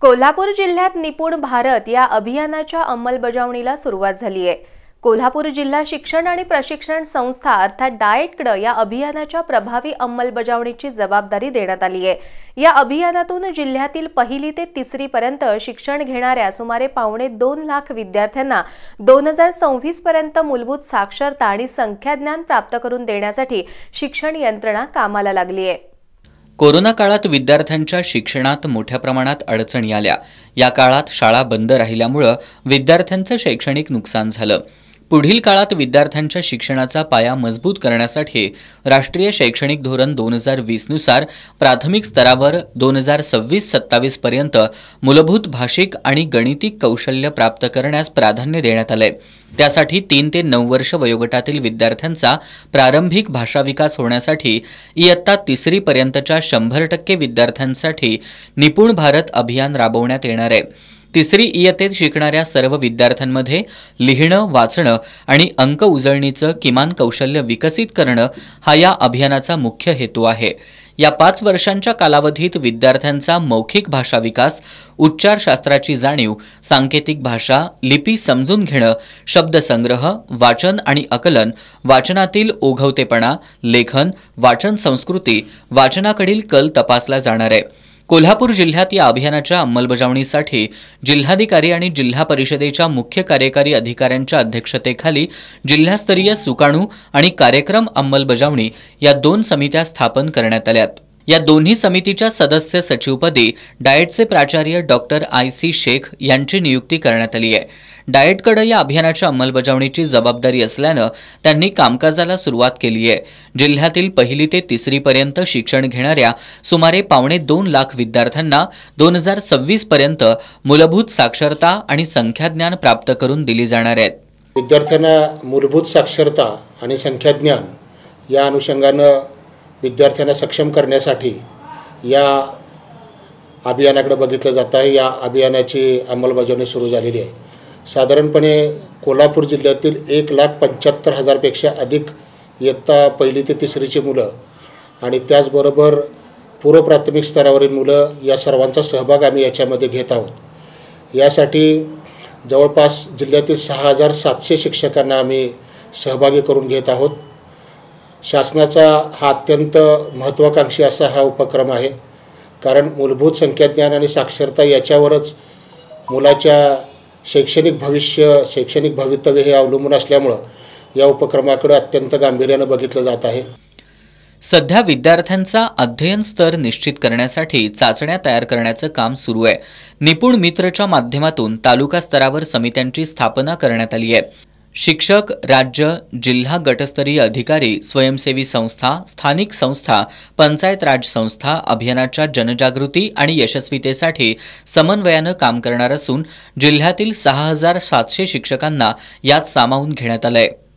कोल्हापूर जिल्ह्यात निपुण भारत या अभियानाच्या अंमलबजावणीला सुरुवात झाली आहे कोल्हापूर जिल्हा शिक्षण आणि प्रशिक्षण संस्था अर्थात डाएटकडं या अभियानाच्या प्रभावी अंमलबजावणीची जबाबदारी देण्यात आली आहे या अभियानातून जिल्ह्यातील पहिली ते तिसरीपर्यंत शिक्षण घेणाऱ्या सुमारे पावणे दोन लाख विद्यार्थ्यांना दोन हजार सव्वीसपर्यंत मूलभूत साक्षरता आणि संख्याज्ञान प्राप्त करून देण्यासाठी शिक्षण यंत्रणा कामाला लागली आहे कोरोना काळात विद्यार्थ्यांच्या शिक्षणात मोठ्या प्रमाणात अडचणी आल्या या काळात शाळा बंद राहिल्यामुळं विद्यार्थ्यांचं शैक्षणिक नुकसान झालं पुढील काळात विद्यार्थ्यांच्या शिक्षणाचा पाया मजबूत करण्यासाठी राष्ट्रीय शैक्षणिक धोरण दोन हजार वीसनुसार प्राथमिक स्तरावर दोन हजार सव्वीस सत्तावीसपर्यंत मूलभूत भाषिक आणि गणितिक कौशल्य प्राप्त करण्यास प्राधान्य देण्यात आलं त्यासाठी तीन ते नऊ वर्ष वयोगटातील विद्यार्थ्यांचा प्रारंभिक भाषा विकास होण्यासाठी इयत्ता तिसरीपर्यंतच्या शंभर टक्के विद्यार्थ्यांसाठी निपुण भारत अभियान राबवण्यात येणार आहे तिसरी इयत्तेत शिकणाऱ्या सर्व विद्यार्थ्यांमध्ये लिहिणं वाचणं आणि अंक उजळणीचं किमान कौशल्य विकसित करणं हा या अभियानाचा मुख्य हेतू आहे या पाच वर्षांच्या कालावधीत विद्यार्थ्यांचा मौखिक भाषा विकास उच्चारशास्त्राची जाणीव सांकेतिक भाषा लिपी समजून घेणं शब्दसंग्रह वाचन आणि अकलन वाचनातील ओघवतेपणा लेखन वाचन संस्कृती वाचनाकडील कल तपासला जाणार आहे कोल्हापूर जिल्ह्यात या अभियानाच्या अंमलबजावणीसाठी जिल्हाधिकारी आणि जिल्हा परिषदेच्या मुख्य कार्यकारी अधिकाऱ्यांच्या अध्यक्षतेखाली जिल्हास्तरीय सुकाणू आणि कार्यक्रम अंमलबजावणी या दोन समित्या स्थापन करण्यात आल्यात या दोन्ही समितीच्या सदस्य सचिवपदी डाएटचे प्राचार्य डॉक्टर आय सी शेख यांची नियुक्ती करण्यात आली आहे डाएटकडे या अभियानाच्या अंमलबजावणीची जबाबदारी असल्यानं त्यांनी कामकाजाला सुरुवात केली आहे जिल्ह्यातील पहिली ते तिसरीपर्यंत शिक्षण घेणाऱ्या सुमारे पावणे दोन लाख विद्यार्थ्यांना दोन हजार सव्वीसपर्यंत मूलभूत साक्षरता आणि संख्याज्ञान प्राप्त करून दिली जाणार आहेत विद्यार्थ्यांना मूलभूत साक्षरता आणि संख्याज्ञान या अनुषंगानं विद्यार्थ्यांना सक्षम करण्यासाठी या अभियानाकडे बघितलं जात आहे या अभियानाची अंमलबजावणी सुरू झालेली आहे साधारणपणे कोल्हापूर जिल्ह्यातील एक लाख पंच्याहत्तर हजारपेक्षा अधिक इयत्ता पहिली ते तिसरीची मुलं आणि त्याचबरोबर पूर्वप्राथमिक स्तरावरील मुलं या सर्वांचा सहभाग आम्ही याच्यामध्ये घेत आहोत यासाठी जवळपास जिल्ह्यातील सहा हजार सातशे शिक्षकांना आम्ही सहभागी करून घेत आहोत शासनाचा हा अत्यंत महत्त्वाकांक्षी असा हा उपक्रम आहे कारण मूलभूत संख्याज्ञान आणि साक्षरता याच्यावरच मुलाच्या शैक्षणिक भविष्य शैक्षणिक भवितव्य हे अवलंबून असल्यामुळं या उपक्रमाकडे अत्यंत गांभीर्यानं बघितलं जात आहे सध्या विद्यार्थ्यांचा अध्ययन स्तर निश्चित करण्यासाठी चाचण्या तयार करण्याचं काम सुरू आहे निपुण मित्रच्या माध्यमातून तालुका स्तरावर समित्यांची स्थापना करण्यात आली आहे शिक्षक राज्य जिल्हा गटस्तरीय अधिकारी स्वयंसेवी संस्था स्थानिक संस्था पंचायत राज संस्था अभियानाच्या जनजागृती आणि यशस्वीतेसाठी समन्वयानं काम करणार असून जिल्ह्यातील सहा हजार सातशे शिक्षकांना यात सामावून घेण्यात आलं आहे